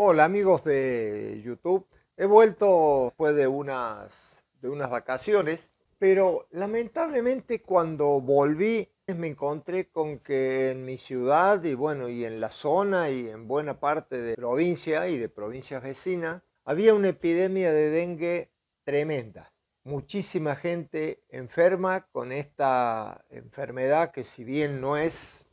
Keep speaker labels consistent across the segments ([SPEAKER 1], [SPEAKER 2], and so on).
[SPEAKER 1] Hola amigos de YouTube, he vuelto después de unas, de unas vacaciones, pero lamentablemente cuando volví me encontré con que en mi ciudad y bueno, y en la zona y en buena parte de provincia y de provincias vecinas, había una epidemia de dengue tremenda. Muchísima gente enferma con esta enfermedad que si bien no es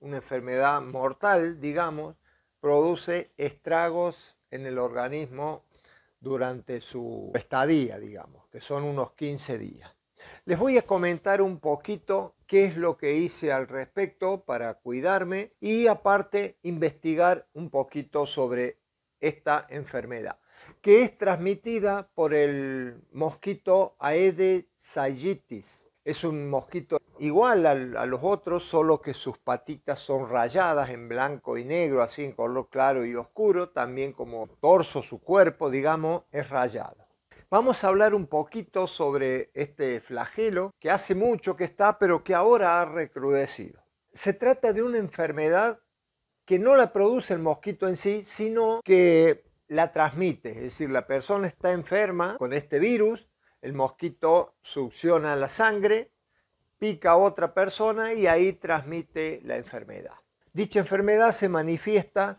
[SPEAKER 1] una enfermedad mortal, digamos, produce estragos en el organismo durante su estadía, digamos, que son unos 15 días. Les voy a comentar un poquito qué es lo que hice al respecto para cuidarme y aparte investigar un poquito sobre esta enfermedad, que es transmitida por el mosquito Aedes aegyptis, es un mosquito igual a los otros, solo que sus patitas son rayadas en blanco y negro, así en color claro y oscuro, también como torso, su cuerpo, digamos, es rayado. Vamos a hablar un poquito sobre este flagelo que hace mucho que está, pero que ahora ha recrudecido. Se trata de una enfermedad que no la produce el mosquito en sí, sino que la transmite, es decir, la persona está enferma con este virus el mosquito succiona la sangre, pica a otra persona y ahí transmite la enfermedad. Dicha enfermedad se manifiesta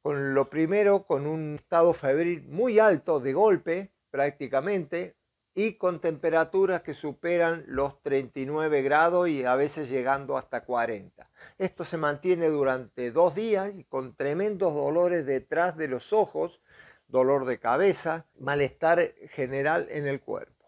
[SPEAKER 1] con lo primero, con un estado febril muy alto de golpe prácticamente y con temperaturas que superan los 39 grados y a veces llegando hasta 40. Esto se mantiene durante dos días y con tremendos dolores detrás de los ojos, dolor de cabeza, malestar general en el cuerpo.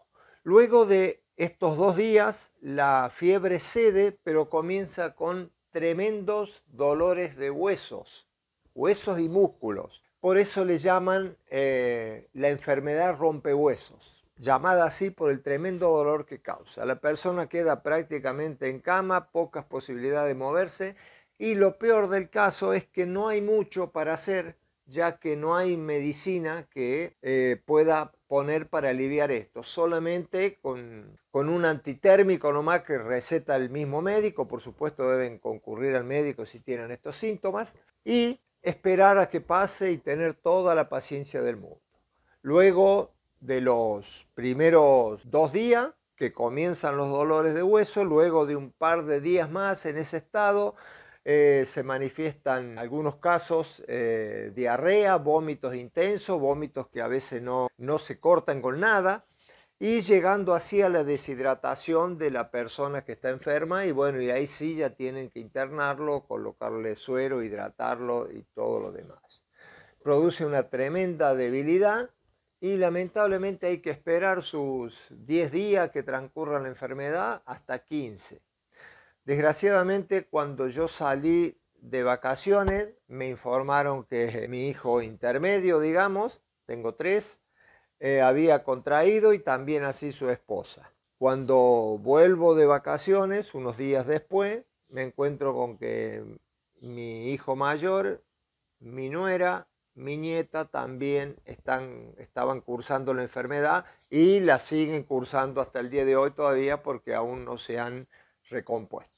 [SPEAKER 1] Luego de estos dos días, la fiebre cede, pero comienza con tremendos dolores de huesos, huesos y músculos. Por eso le llaman eh, la enfermedad rompehuesos, llamada así por el tremendo dolor que causa. La persona queda prácticamente en cama, pocas posibilidades de moverse y lo peor del caso es que no hay mucho para hacer ya que no hay medicina que eh, pueda poner para aliviar esto, solamente con, con, un antitérmico nomás que receta el mismo médico, por supuesto deben concurrir al médico si tienen estos síntomas, y esperar a que pase y tener toda la paciencia del mundo. Luego de los primeros dos días, que comienzan los dolores de hueso, luego de un par de días más en ese estado, eh, se manifiestan algunos casos eh, diarrea, vómitos intensos, vómitos que a veces no, se cortan con nada y llegando así a la deshidratación de la persona que está enferma y bueno, y ahí sí ya tienen que internarlo, colocarle suero, hidratarlo y todo lo demás. Produce una tremenda debilidad y lamentablemente hay que esperar sus 10 días que transcurra la enfermedad hasta 15. Desgraciadamente, cuando yo salí de vacaciones, me informaron que mi hijo intermedio, digamos, tengo tres, eh, había contraído y también así su esposa. Cuando vuelvo de vacaciones, unos días después, me encuentro con que mi hijo mayor, mi nuera, mi nieta también están, estaban cursando la enfermedad y la siguen cursando hasta el día de hoy todavía porque aún no se han recompuesto.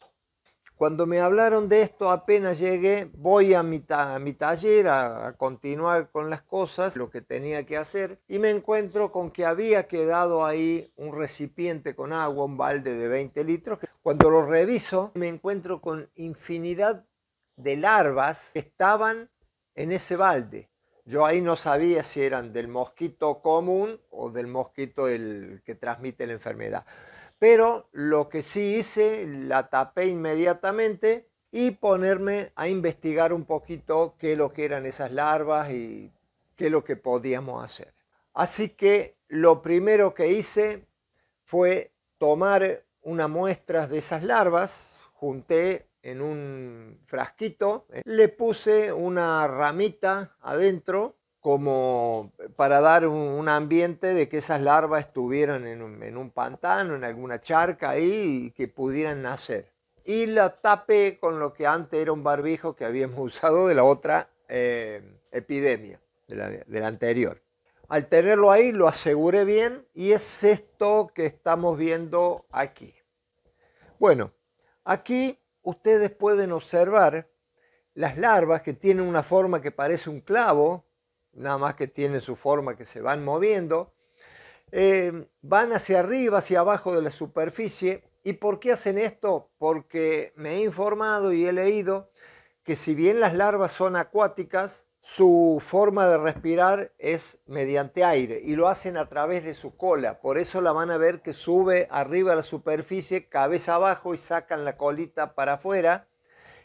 [SPEAKER 1] Cuando me hablaron de esto, apenas llegué, voy a mi, a mi taller a, continuar con las cosas, lo que tenía que hacer, y me encuentro con que había quedado ahí un recipiente con agua, un balde de 20 litros. Cuando lo reviso, me encuentro con infinidad de larvas que estaban en ese balde. Yo ahí no sabía si eran del mosquito común o del mosquito el que transmite la enfermedad. Pero lo que sí hice, la tapé inmediatamente y ponerme a investigar un poquito qué lo que eran esas larvas y qué lo que podíamos hacer. Así que lo primero que hice fue tomar una muestra de esas larvas, junté en un frasquito, le puse una ramita adentro como para dar un, ambiente de que esas larvas estuvieran en un, pantano, en alguna charca ahí y que pudieran nacer. Y la tapé con lo que antes era un barbijo que habíamos usado de la otra eh, epidemia, de de la anterior. Al tenerlo ahí lo aseguré bien y es esto que estamos viendo aquí. Bueno, aquí ustedes pueden observar las larvas que tienen una forma que parece un clavo, nada más que tienen su forma que se van moviendo, eh, van hacia arriba, hacia abajo de la superficie. ¿Y por qué hacen esto? Porque me he informado y he leído que si bien las larvas son acuáticas, su forma de respirar es mediante aire y lo hacen a través de su cola. Por eso la van a ver que sube arriba a la superficie, cabeza abajo y sacan la colita para afuera.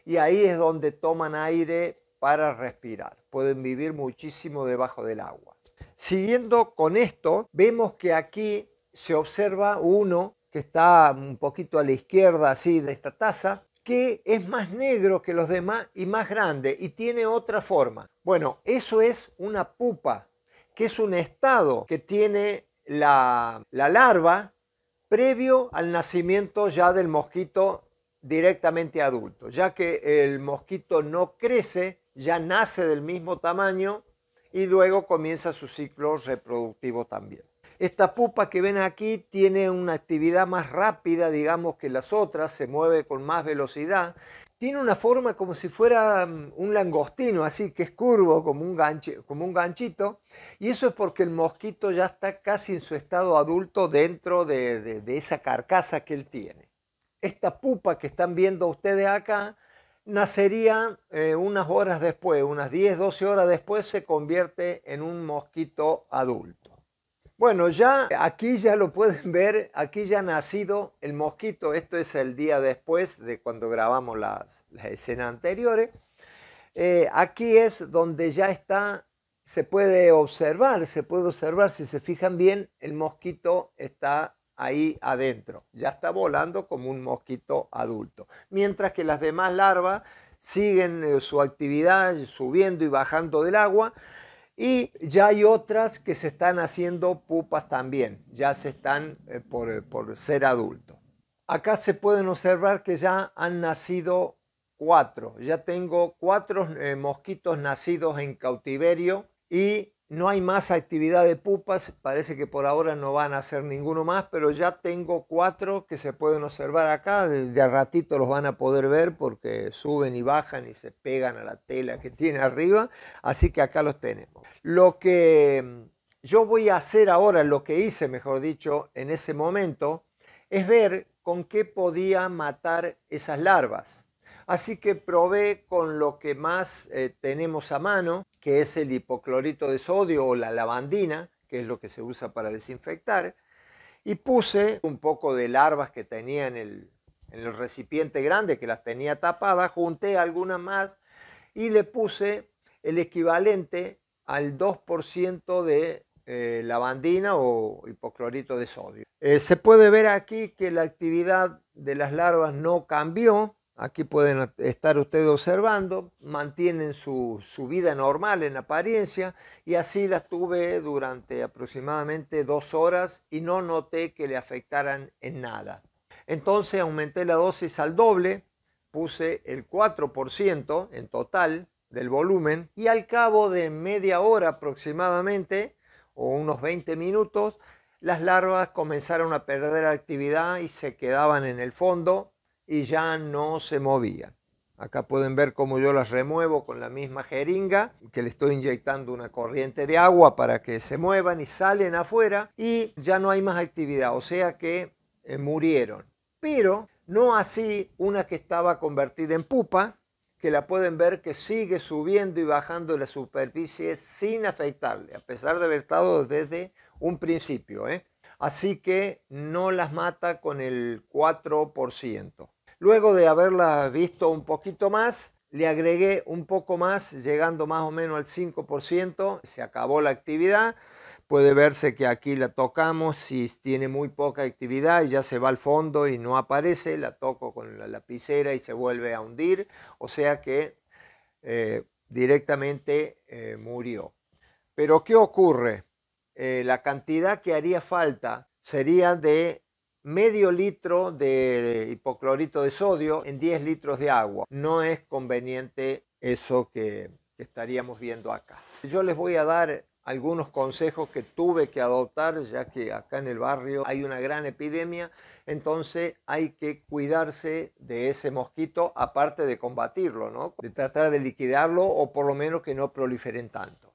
[SPEAKER 1] Y ahí es donde toman aire para respirar pueden vivir muchísimo debajo del agua. Siguiendo con esto, vemos que aquí se observa uno que está un poquito a la izquierda así de esta taza, que es más negro que los demás y más grande y tiene otra forma. Bueno, eso es una pupa, que es un estado que tiene la, larva previo al nacimiento ya del mosquito directamente adulto, ya que el mosquito no crece ya nace del mismo tamaño y luego comienza su ciclo reproductivo también. Esta pupa que ven aquí tiene una actividad más rápida, digamos, que las otras, se mueve con más velocidad. Tiene una forma como si fuera mm, un langostino, así que es curvo, como un, ganchito. Y eso es porque el mosquito ya está casi en su estado adulto dentro de, de esa carcasa que él tiene. Esta pupa que están viendo ustedes acá nacería eh, unas horas después, unas 10, 12 horas después, se convierte en un mosquito adulto. Bueno, ya aquí ya lo pueden ver, aquí ya ha nacido el mosquito, esto es el día después de cuando grabamos las, escenas anteriores. Eh, aquí es donde ya está, se puede observar, se puede observar, si se fijan bien, el mosquito está ahí adentro. Ya está volando como un mosquito adulto. Mientras que las demás larvas siguen eh, su actividad subiendo y bajando del agua. Y ya hay otras que se están haciendo pupas también, ya se están eh, eh, por, ser adultos. Acá se pueden observar que ya han nacido cuatro, ya tengo cuatro mosquitos nacidos en cautiverio y no hay más actividad de pupas, parece que por ahora no van a hacer ninguno más, pero ya tengo cuatro que se pueden observar acá, de, a ratito los van a poder ver porque suben y bajan y se pegan a la tela que tiene arriba, así que acá los tenemos. Lo que mm, yo voy a hacer ahora, lo que hice, mejor dicho, en ese momento, es ver con qué podía matar esas larvas. Así que probé con lo que más eh, tenemos a mano que es el hipoclorito de sodio o la lavandina, que es lo que se usa para desinfectar, y puse un poco de larvas que tenía en el, en el recipiente grande, que las tenía tapadas, junté algunas más y le puse el equivalente al 2% de eh, lavandina o hipoclorito de sodio. Eh, se puede ver aquí que la actividad de las larvas no cambió, Aquí pueden estar ustedes observando, mantienen su, vida normal en apariencia y así las tuve durante aproximadamente dos horas y no noté que le afectaran en nada. Entonces aumenté la dosis al doble, puse el 4% en total del volumen y al cabo de media hora aproximadamente o unos 20 minutos, las larvas comenzaron a perder actividad y se quedaban en el fondo y ya no se movía Acá pueden ver cómo yo las remuevo con la misma jeringa, que le estoy inyectando una corriente de agua para que se muevan y salen afuera y ya no hay más actividad, o sea que eh, murieron. Pero no así una que estaba convertida en pupa, que la pueden ver que sigue subiendo y bajando la superficie sin afectarle, a pesar de haber estado desde un principio. ¿eh? Así que no las mata con el 4%. Luego de haberla visto un poquito más, le agregué un poco más, llegando más o menos al 5%, se acabó la actividad. Puede verse que aquí la tocamos, si tiene muy poca actividad y ya se va al fondo y no aparece, la toco con la lapicera y se vuelve a hundir, o sea que eh, directamente eh, murió. Pero ¿qué ocurre? Eh, la cantidad que haría falta sería de medio litro de hipoclorito de sodio en 10 litros de agua. No es conveniente eso que, que estaríamos viendo acá. Yo les voy a dar algunos consejos que tuve que adoptar, ya que acá en el barrio hay una gran epidemia, entonces hay que cuidarse de ese mosquito, aparte de combatirlo, ¿no? de tratar de liquidarlo o por lo menos que no proliferen tanto.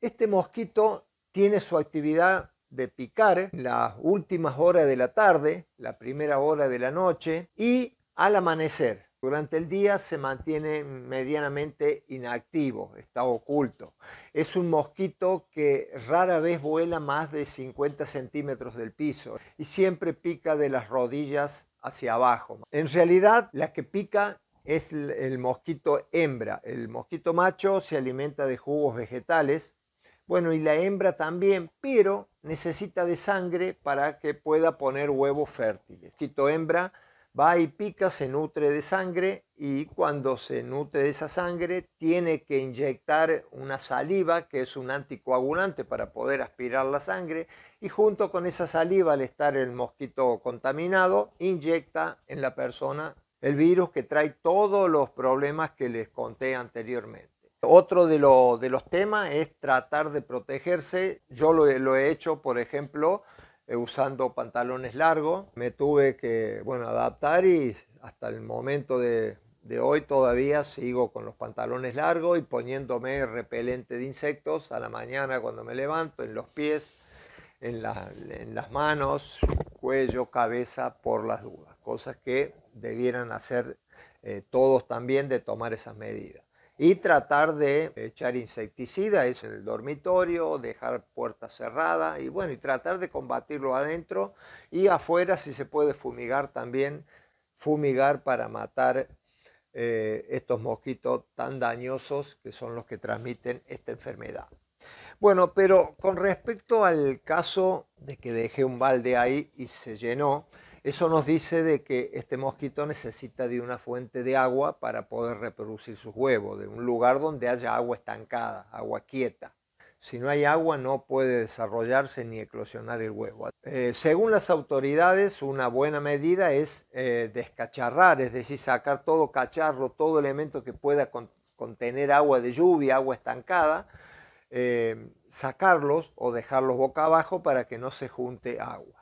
[SPEAKER 1] Este mosquito tiene su actividad de picar las últimas horas de la tarde, la primera hora de la noche y al amanecer. Durante el día se mantiene medianamente inactivo, está oculto. Es un mosquito que rara vez vuela más de 50 centímetros del piso y siempre pica de las rodillas hacia abajo. En realidad, la que pica es el mosquito hembra. El mosquito macho se alimenta de jugos vegetales. Bueno, y la hembra también, pero necesita de sangre para que pueda poner huevos fértiles. Quito hembra va y pica, se nutre de sangre y cuando se nutre de esa sangre tiene que inyectar una saliva que es un anticoagulante para poder aspirar la sangre y junto con esa saliva al estar el mosquito contaminado inyecta en la persona el virus que trae todos los problemas que les conté anteriormente. Otro de, los temas es tratar de protegerse. Yo lo, he hecho, por ejemplo, eh, usando pantalones largos. Me tuve que bueno, adaptar y hasta el momento de, hoy todavía sigo con los pantalones largos y poniéndome repelente de insectos a la mañana cuando me levanto, en los pies, en, las manos, cuello, cabeza, por las dudas. Cosas que debieran hacer eh, todos también de tomar esas medidas y tratar de echar insecticidas en el dormitorio, dejar puertas cerradas y bueno, y tratar de combatirlo adentro y afuera si se puede fumigar también, fumigar para matar eh, estos mosquitos tan dañosos que son los que transmiten esta enfermedad. Bueno, pero con respecto al caso de que dejé un balde ahí y se llenó, eso nos dice de que este mosquito necesita de una fuente de agua para poder reproducir sus huevos, de un lugar donde haya agua estancada, agua quieta. Si no hay agua no puede desarrollarse ni eclosionar el huevo. Eh, según las autoridades, una buena medida es eh, descacharrar, es decir, sacar todo cacharro, todo elemento que pueda contener agua de lluvia, agua estancada, eh, sacarlos o dejarlos boca abajo para que no se junte agua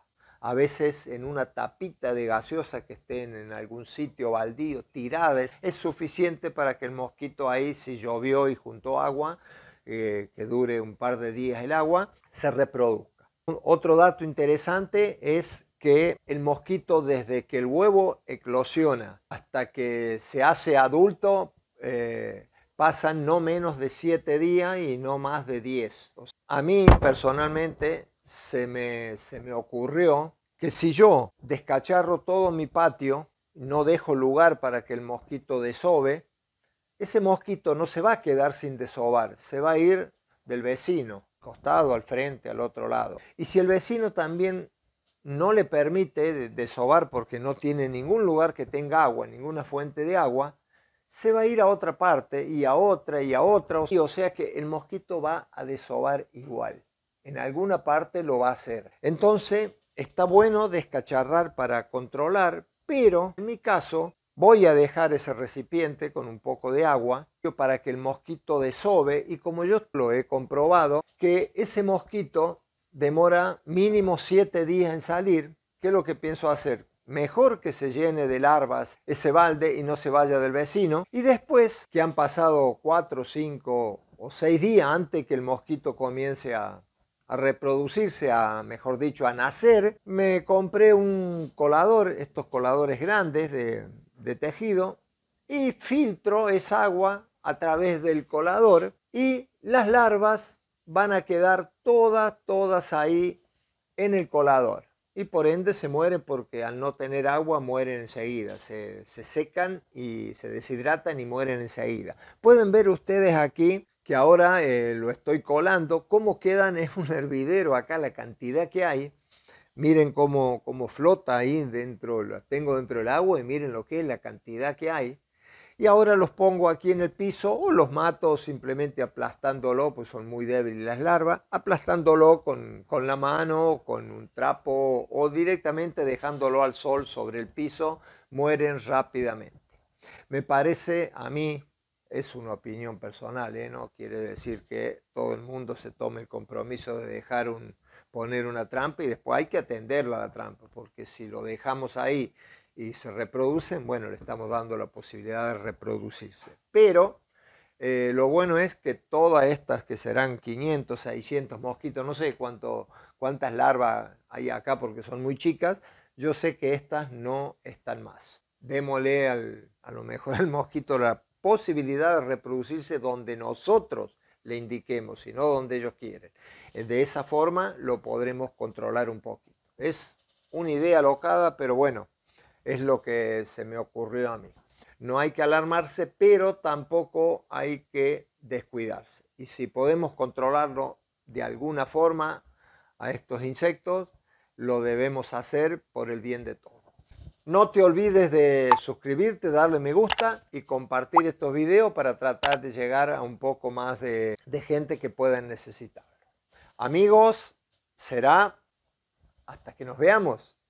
[SPEAKER 1] a veces en una tapita de gaseosa que estén en algún sitio baldío, tiradas, es suficiente para que el mosquito ahí, si llovió y juntó agua, eh, que dure un par de días el agua, se reproduzca. Otro dato interesante es que el mosquito desde que el huevo eclosiona hasta que se hace adulto, eh, pasan no menos de 7 días y no más de 10. a mí personalmente se me, se me ocurrió que si yo descacharro todo mi patio, no dejo lugar para que el mosquito desove, ese mosquito no se va a quedar sin desovar, se va a ir del vecino, costado, al frente, al otro lado. Y si el vecino también no le permite desovar porque no tiene ningún lugar que tenga agua, ninguna fuente de agua, se va a ir a otra parte y a otra y a otra, o sea que el mosquito va a desovar igual en alguna parte lo va a hacer. Entonces, está bueno descacharrar para controlar, pero en mi caso voy a dejar ese recipiente con un poco de agua para que el mosquito desove y como yo lo he comprobado, que ese mosquito demora mínimo siete días en salir, ¿qué es lo que pienso hacer? Mejor que se llene de larvas ese balde y no se vaya del vecino y después que han pasado 4, cinco o seis días antes que el mosquito comience a a reproducirse, a mejor dicho, a nacer, me compré un colador, estos coladores grandes de, tejido, y filtro esa agua a través del colador y las larvas van a quedar todas, todas ahí en el colador. Y por ende se mueren porque al no tener agua mueren enseguida, se, se secan y se deshidratan y mueren enseguida. Pueden ver ustedes aquí que ahora eh, lo estoy colando, cómo quedan es un hervidero acá, la cantidad que hay. Miren cómo, flota ahí dentro, lo tengo dentro del agua y miren lo que es la cantidad que hay. Y ahora los pongo aquí en el piso o los mato simplemente aplastándolo, pues son muy débiles las larvas, aplastándolo con, con la mano, con un trapo o directamente dejándolo al sol sobre el piso, mueren rápidamente. Me parece a mí es una opinión personal, ¿eh? no quiere decir que todo el mundo se tome el compromiso de dejar un, poner una trampa y después hay que atenderla a la trampa, porque si lo dejamos ahí y se reproducen, bueno, le estamos dando la posibilidad de reproducirse. Pero eh, lo bueno es que todas estas, que serán 500, 600 mosquitos, no sé cuánto, cuántas larvas hay acá porque son muy chicas, yo sé que estas no están más. Démosle a lo mejor al mosquito la posibilidad de reproducirse donde nosotros le indiquemos y no donde ellos quieren. De esa forma lo podremos controlar un poquito. Es una idea locada, pero bueno, es lo que se me ocurrió a mí. No hay que alarmarse, pero tampoco hay que descuidarse. Y si podemos controlarlo de alguna forma a estos insectos, lo debemos hacer por el bien de todos. No te olvides de suscribirte, darle me gusta y compartir estos videos para tratar de llegar a un poco más de, gente que pueda necesitarlo. Amigos, será hasta que nos veamos.